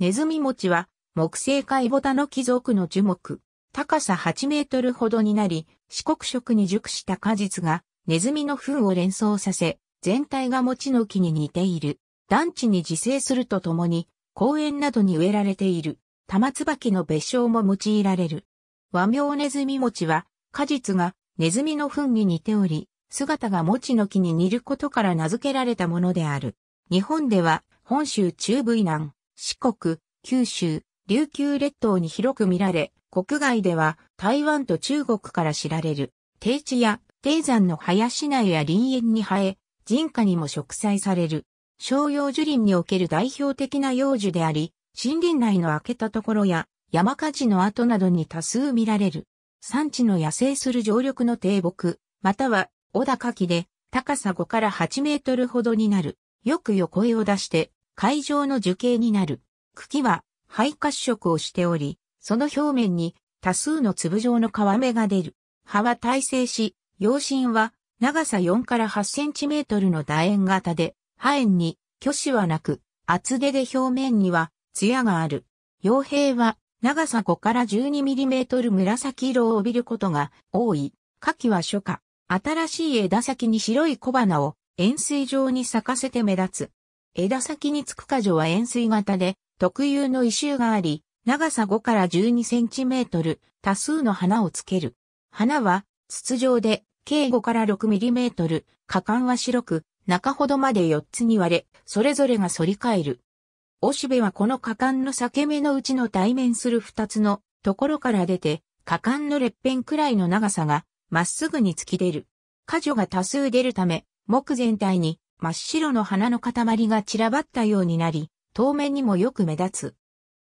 ネズミ餅は木製貝ボタの貴族の樹木。高さ8メートルほどになり、四国色に熟した果実がネズミの糞を連想させ、全体が餅の木に似ている。団地に自生するとともに、公園などに植えられている。玉椿の別称も用いられる。和名ネズミ餅は、果実がネズミの糞に似ており、姿が餅の木に似ることから名付けられたものである。日本では、本州中部以南、四国、九州、琉球列島に広く見られ、国外では台湾と中国から知られる、低地や低山の林内や林園に生え、人家にも植栽される。商用樹林における代表的な幼樹であり、森林内の開けたところや山火事の跡などに多数見られる。産地の野生する常緑の低木、または小高木で高さ5から8メートルほどになる。よく横絵を出して海上の樹形になる。茎は肺褐色をしており、その表面に多数の粒状の皮目が出る。葉は耐性し、葉身は長さ4から8センチメートルの楕円型で、葉縁に虚子はなく、厚手で表面には艶がある。傭兵は長さ5から12ミリメートル紫色を帯びることが多い。花期は初夏。新しい枝先に白い小花を円錐状に咲かせて目立つ。枝先につく果樹は円錐型で、特有の異臭があり、長さ5から12センチメートル、多数の花をつける。花は筒状で、計5から6ミリメートル、果敢は白く、中ほどまで4つに割れ、それぞれが反り返る。おしべはこの果敢の裂け目のうちの対面する2つのところから出て、果敢の裂片くらいの長さが、まっすぐに突き出る。果樹が多数出るため、木全体に真っ白の花の塊が散らばったようになり、透明にもよく目立つ。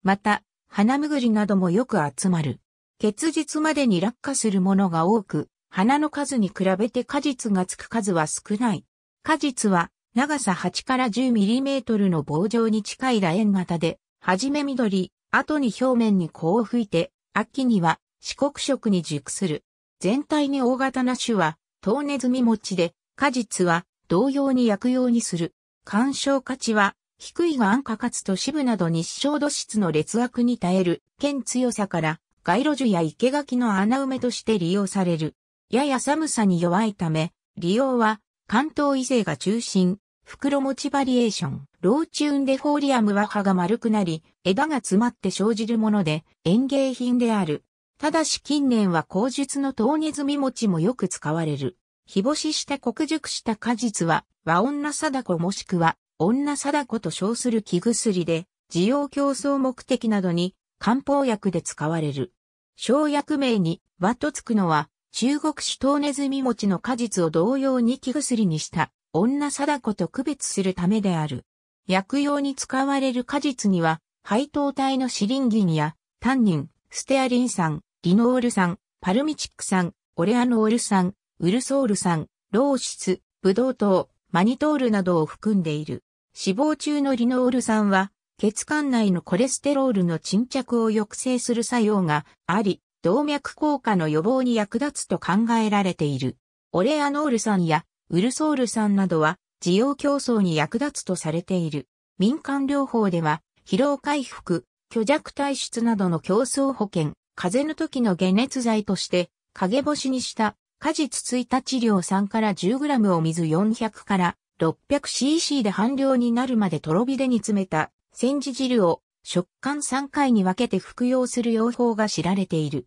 また、花むぐりなどもよく集まる。結日までに落下するものが多く、花の数に比べて果実がつく数は少ない。果実は長さ8から1 0トルの棒状に近い楕円型で、はじめ緑、後に表面に香を吹いて、秋には四国色に熟する。全体に大型な種は、トウネズミ餅で、果実は同様に薬用にする。干渉価値は、低いが安価かつと支部など日照土質の劣悪に耐える、剣強さから、街路樹や生垣の穴埋めとして利用される。やや寒さに弱いため、利用は、関東以性が中心、袋持ちバリエーション。ローチューンデフォーリアムは葉が丸くなり、枝が詰まって生じるもので、園芸品である。ただし近年は口述の峠積み餅もよく使われる。日干しした黒熟した果実は、和女貞子もしくは、女貞子と称する木薬で、需要競争目的などに、漢方薬で使われる。生薬名に、和とつくのは、中国酒東ネズミ餅の果実を同様に木薬にした、女貞子と区別するためである。薬用に使われる果実には、配糖体のシリンギンや、タンニン、ステアリン酸、リノール酸、パルミチック酸、オレアノール酸、ウルソール酸、ロ質、シス、ブドウ糖、マニトールなどを含んでいる。脂肪中のリノール酸は、血管内のコレステロールの沈着を抑制する作用があり、動脈硬化の予防に役立つと考えられている。オレアノール酸やウルソール酸などは、需要競争に役立つとされている。民間療法では、疲労回復、虚弱体質などの競争保険、風邪の時の解熱剤として、陰干しにした果実た日量3から 10g を水400から 600cc で半量になるまでとろ火で煮詰めた煎じ汁を食感3回に分けて服用する用法が知られている。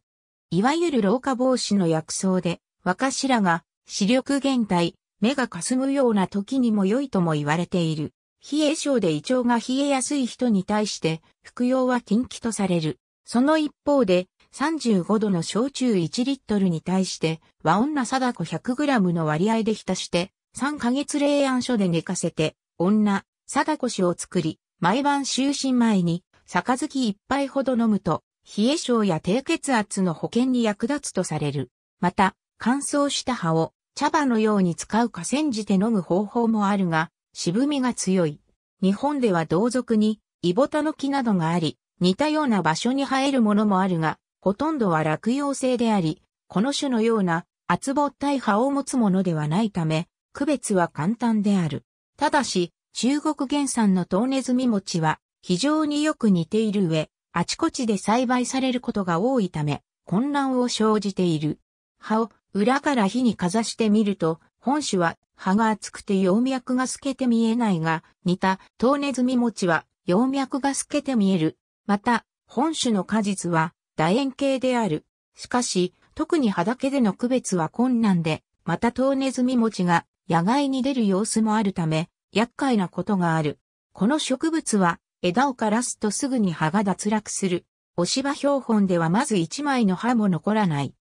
いわゆる老化防止の薬草で、若しらが視力減退、目が霞むような時にも良いとも言われている。冷え症で胃腸が冷えやすい人に対して、服用は禁忌とされる。その一方で、35度の焼酎1リットルに対して、和女貞子 100g の割合で浸して、3ヶ月冷暗所で寝かせて、女、貞子酒を作り、毎晩就寝前に、杯一杯ほど飲むと、冷え症や低血圧の保険に役立つとされる。また、乾燥した葉を茶葉のように使うか煎じて飲む方法もあるが、渋みが強い。日本では同族に、イボタの木などがあり、似たような場所に生えるものもあるが、ほとんどは落葉性であり、この種のような厚ぼったい葉を持つものではないため、区別は簡単である。ただし、中国原産のトウネズミ餅は非常によく似ている上、あちこちで栽培されることが多いため、混乱を生じている。葉を裏から火にかざしてみると、本種は葉が厚くて葉脈が透けて見えないが、似たトウネズミ餅は葉脈が透けて見える。また、本種の果実は楕円形である。しかし、特に葉だけでの区別は困難で、またトウネズミ餅が野外に出る様子もあるため、厄介なことがある。この植物は枝を枯らすとすぐに葉が脱落する。お芝標本ではまず一枚の葉も残らない。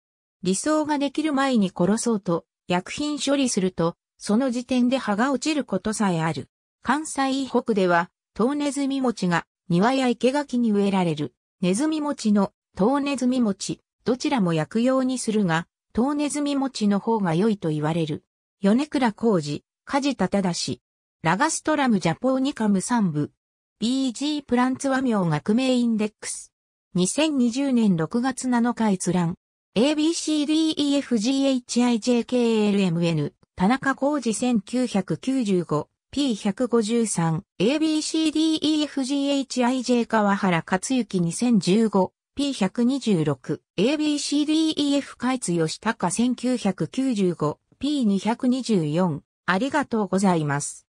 理想ができる前に殺そうと、薬品処理すると、その時点で葉が落ちることさえある。関西北では、トウネズミ餅が庭や生垣に植えられる。ネズミ餅のトウネズミ餅、どちらも薬用にするが、トウネズミ餅の方が良いと言われる。米倉浩二、梶田正。ラガストラムジャポーニカム3部。BG プランツ和名学名インデックス。2020年6月7日閲覧。ABCDEFGHIJKLMN 田中浩二 1995P153ABCDEFGHIJ 川原克幸2015 P126、ABCDEF 開津吉高1995、P224、ありがとうございます。